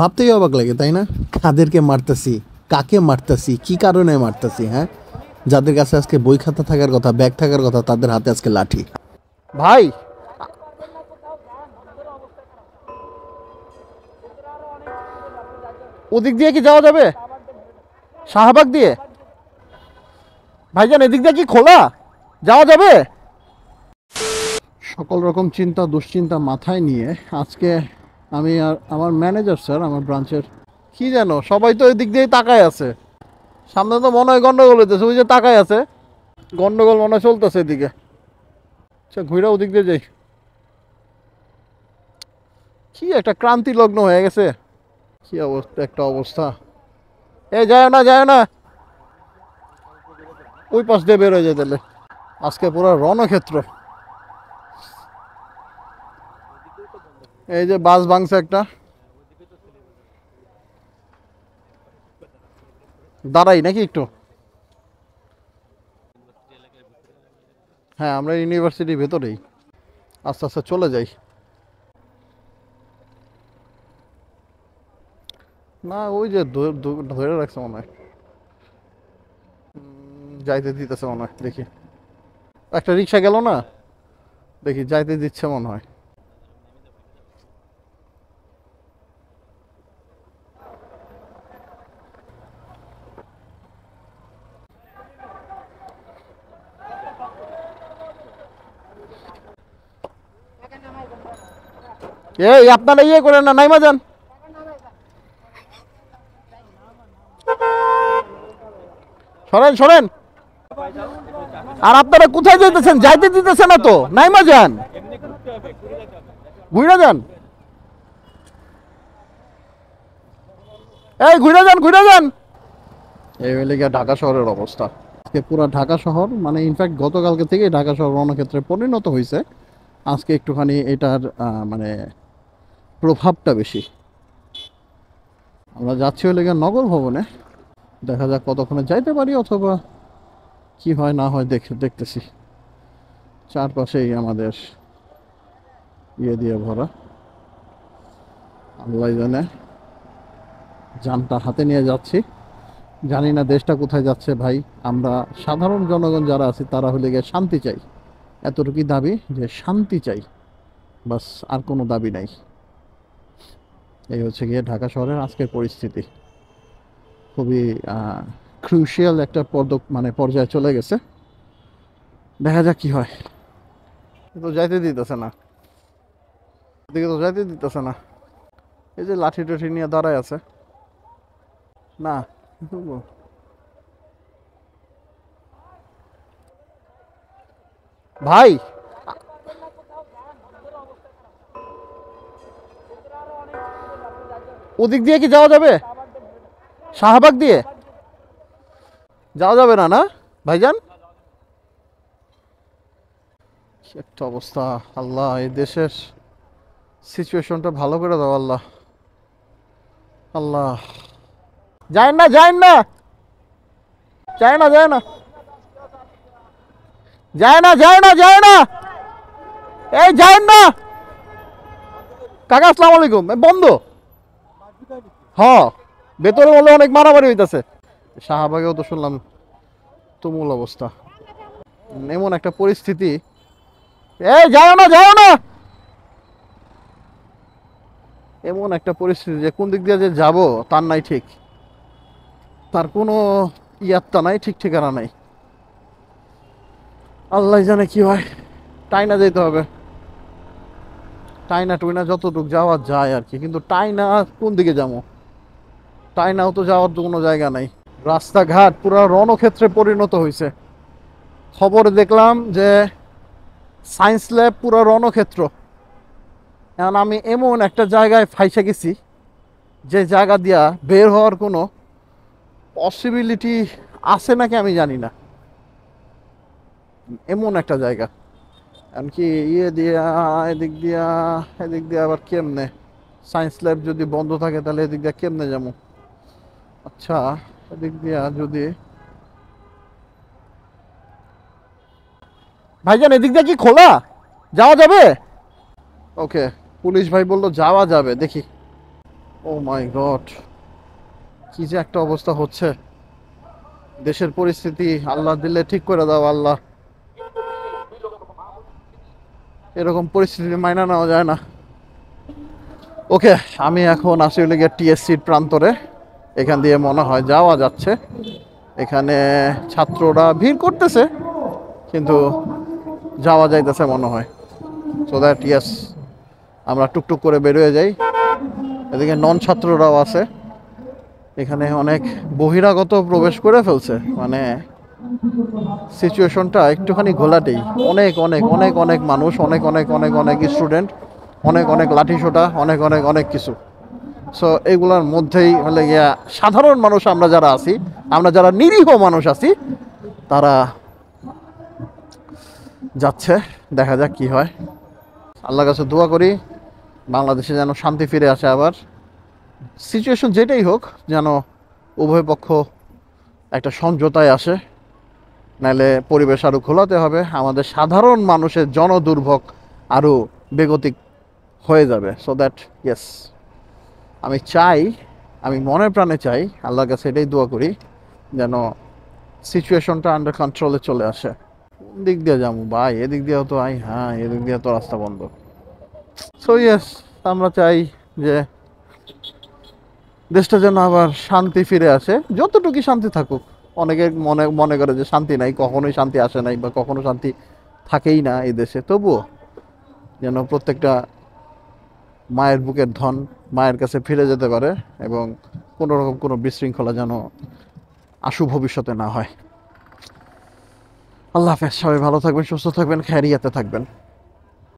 ভাবতেই অবাক লাগে তাই না কাদেরকে মারতেছি কাকে মারতেছি কি কারণে মারতেছি হ্যাঁ যাদের কাছে আজকে বই খাতা থাকার কথা ব্যাগ থাকার কথা তাদের হাতে আজকে লাঠি ভাই ওদিক দিয়ে কি যাওয়া যাবে শাহবাগ দিয়ে ভাইজান এদিক দিয়ে কি খোলা যাওয়া যাবে সকল রকম চিন্তা দুশ্চিন্তা মাথায় নিয়ে আজকে আমি আর আমার ম্যানেজার স্যার আমার ব্রাঞ্চের কি যেন সবাই তো ওই দিক দিয়েই তাকায় আছে সামনে তো মনে হয় গন্ডগোল হইতেছে ওই যে তাকায় আছে গন্ডগোল মনে হয় চলতেছে এদিকে আচ্ছা ঘুরা ওদিক দিয়ে যাই কি একটা ক্রান্তি লগ্ন হয়ে গেছে কি অবস্থা একটা অবস্থা এ যায় না যায় না ওই পাশ দিয়ে বেরোয় যায় তাহলে আজকে পুরো রণক্ষেত্র এই যে বাস ভাঙছে একটা দাঁড়াই নাকি একটু হ্যাঁ আমরা ইউনিভার্সিটির ভেতরেই আস্তে আস্তে চলে যাই না ওই যে ধরে রাখছে মনে হয় যাইতে দিতেছে মনে হয় দেখি একটা রিক্সা গেল না দেখি যাইতে দিচ্ছে মনে হয় এই আপনারা ইয়ে করেন না নাইমা যান সরেন সরেন আর আপনারা কোথায় যাইতেছেন যাইতে দিতেছে না তো নাইমা যান ঘুরে যান এই ঘুরে যান ঘুরে যান এই হলে গিয়ে ঢাকা শহরের অবস্থা পুরো ঢাকা শহর মানে ইনফ্যাক্ট গতকালকে থেকে ঢাকা শহর রণক্ষেত্রে ক্ষেত্রে পরিণত হয়েছে আজকে একটুখানি এটার মানে প্রভাবটা বেশি আমরা যাচ্ছি হলে গিয়ে নগর ভবনে দেখা যাক কতক্ষণে যাইতে পারি অথবা কি হয় না হয় দেখে দেখতেছি চারপাশেই আমাদের ইয়ে দিয়ে ভরা আল্লাহ জানে যানটা হাতে নিয়ে যাচ্ছি জানি না দেশটা কোথায় যাচ্ছে ভাই আমরা সাধারণ জনগণ যারা আছি তারা হলে গিয়ে শান্তি চাই এতটুকুই দাবি যে শান্তি চাই বাস আর কোনো দাবি নাই এই হচ্ছে গিয়ে ঢাকা শহরের আজকের পরিস্থিতি খুবই ক্রুশিয়াল একটা পদক মানে পর্যায়ে চলে গেছে দেখা যাক কি হয় তো যাইতে দিতেছে না এদিকে তো যাইতে দিতেছে না এই যে লাঠি টাঠি নিয়ে দাঁড়ায় আছে না ভাই ওদিক দিয়ে কি যাওয়া যাবে শাহবাগ দিয়ে যাওয়া যাবে না না ভাইজান একটা অবস্থা আল্লাহ এই দেশের সিচুয়েশনটা ভালো করে দাও আল্লাহ আল্লাহ যায় না যায় না যায় না যায় না যায় না যায় না যায় না এই যায় না কাকা আসসালামু আলাইকুম বন্ধ হ ভেতরে বলে অনেক মারামারি হইতেছে শাহবাগেও তো শুনলাম তুমুল অবস্থা এমন একটা পরিস্থিতি এই যাও না যাও না এমন একটা পরিস্থিতি যে কোন দিক দিয়ে যে যাব তার নাই ঠিক তার কোনো ইয়াত্তা নাই ঠিক ঠিকানা নাই আল্লাহ জানে কি হয় টাইনা যেতে হবে টাইনা টুইনা যতটুকু যাওয়া যায় আর কি কিন্তু টাইনা কোন দিকে যাবো টাইনাও তো যাওয়ার কোনো জায়গা নাই রাস্তাঘাট পুরো রণক্ষেত্রে পরিণত হয়েছে খবর দেখলাম যে সায়েন্স ল্যাব পুরো রণক্ষেত্র এখন আমি এমন একটা জায়গায় ফাইসে গেছি যে জায়গা দিয়া বের হওয়ার কোনো পসিবিলিটি আছে নাকি আমি জানি না এমন একটা জায়গা এমনকি ইয়ে দিয়া এদিক দিয়া এদিক দিয়া আবার কেমনে সায়েন্স ল্যাব যদি বন্ধ থাকে তাহলে এদিক দিয়া কেমনে যাবো আচ্ছা এদিক দিয়া যদি ভাইজান এদিক দিয়ে কি খোলা যাওয়া যাবে ওকে পুলিশ ভাই বললো যাওয়া যাবে দেখি ও মাই গড কি যে একটা অবস্থা হচ্ছে দেশের পরিস্থিতি আল্লাহ দিলে ঠিক করে দাও আল্লাহ এরকম পরিস্থিতি মাইনা নেওয়া যায় না ওকে আমি এখন আসি হলে গিয়ে টিএসসির প্রান্তরে এখান দিয়ে মনে হয় যাওয়া যাচ্ছে এখানে ছাত্ররা ভিড় করতেছে কিন্তু যাওয়া যাইতেছে মনে হয় সো দ্যাট ইয়াস আমরা টুকটুক করে বেরোয় যাই এদিকে নন ছাত্ররাও আছে এখানে অনেক বহিরাগত প্রবেশ করে ফেলছে মানে সিচুয়েশনটা একটুখানি ঘোলাটেই অনেক অনেক অনেক অনেক মানুষ অনেক অনেক অনেক অনেক স্টুডেন্ট অনেক অনেক লাঠিসোটা অনেক অনেক অনেক কিছু সো এগুলোর মধ্যেই হলে গিয়া সাধারণ মানুষ আমরা যারা আছি আমরা যারা নিরীহ মানুষ আছি তারা যাচ্ছে দেখা যাক কি হয় আল্লাহর কাছে দোয়া করি বাংলাদেশে যেন শান্তি ফিরে আসে আবার সিচুয়েশন যেটাই হোক যেন উভয় পক্ষ একটা সমঝোতায় আসে নাহলে পরিবেশ আরও খোলাতে হবে আমাদের সাধারণ মানুষের জনদুর্ভোগ আরও বেগতিক হয়ে যাবে সো দ্যাট ইয়েস আমি চাই আমি মনে প্রাণে চাই আল্লাহর কাছে এটাই দোয়া করি যেন সিচুয়েশনটা আন্ডার কন্ট্রোলে চলে আসে কোন দিক দিয়ে যাবো ভাই এদিক দিয়ে তো আই হ্যাঁ এদিক দিয়ে তো রাস্তা বন্ধ সো ইয়েস আমরা চাই যে দেশটা যেন আবার শান্তি ফিরে আসে যতটুকু শান্তি থাকুক অনেকে মনে মনে করে যে শান্তি নাই কখনোই শান্তি আসে নাই বা কখনো শান্তি থাকেই না এই দেশে তবুও যেন প্রত্যেকটা মায়ের বুকের ধন মায়ের কাছে ফিরে যেতে পারে এবং কোনো রকম কোনো বিশৃঙ্খলা যেন আশু ভবিষ্যতে না হয় আল্লাহ হাফেজ সবাই ভালো থাকবেন সুস্থ থাকবেন খ্যারিয়াতে থাকবেন